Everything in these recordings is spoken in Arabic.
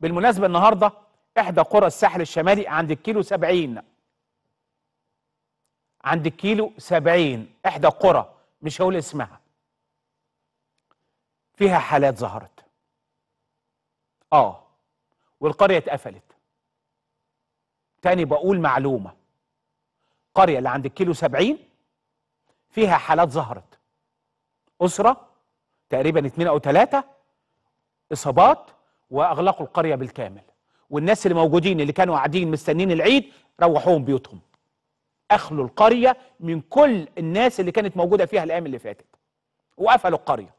بالمناسبة النهاردة إحدى قرى الساحل الشمالي عند الكيلو سبعين عند الكيلو سبعين إحدى قرى مش هقول اسمها فيها حالات ظهرت آه والقرية اتقفلت تاني بقول معلومة قرية اللي عند الكيلو سبعين فيها حالات ظهرت أسرة تقريبا اتنين أو تلاتة إصابات واغلقوا القريه بالكامل والناس اللي موجودين اللي كانوا قاعدين مستنين العيد روحوهم بيوتهم اخلوا القريه من كل الناس اللي كانت موجوده فيها الايام اللي فاتت وقفلوا القريه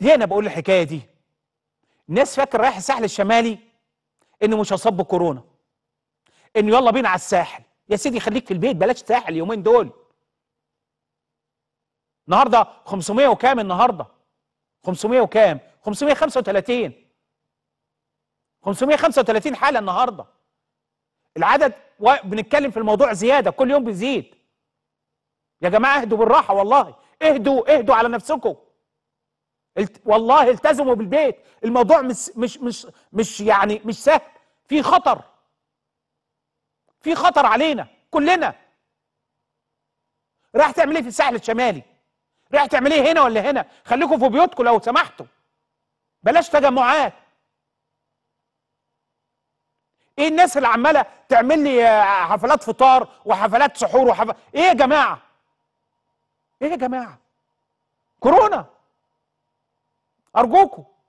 ليه انا بقول الحكايه دي الناس فاكر رايح الساحل الشمالي انه مش هصاب كورونا انه يلا بينا على الساحل يا سيدي خليك في البيت بلاش ساحل اليومين دول النهارده 500 وكام النهارده 500 وكام 535 535 حاله النهارده العدد و... بنتكلم في الموضوع زياده كل يوم بيزيد يا جماعه اهدوا بالراحه والله اهدوا اهدوا على نفسكم الت... والله التزموا بالبيت الموضوع مش مش مش مش يعني مش سهل في خطر في خطر علينا كلنا رايح تعمل ايه في الساحل الشمالي رايح تعمل ايه هنا ولا هنا خليكم في بيوتكم لو سمحتوا بلاش تجمعات ايه الناس اللي عماله تعمل لي حفلات فطار وحفلات سحور وحفلات ايه يا جماعه ايه يا جماعه كورونا ارجوكم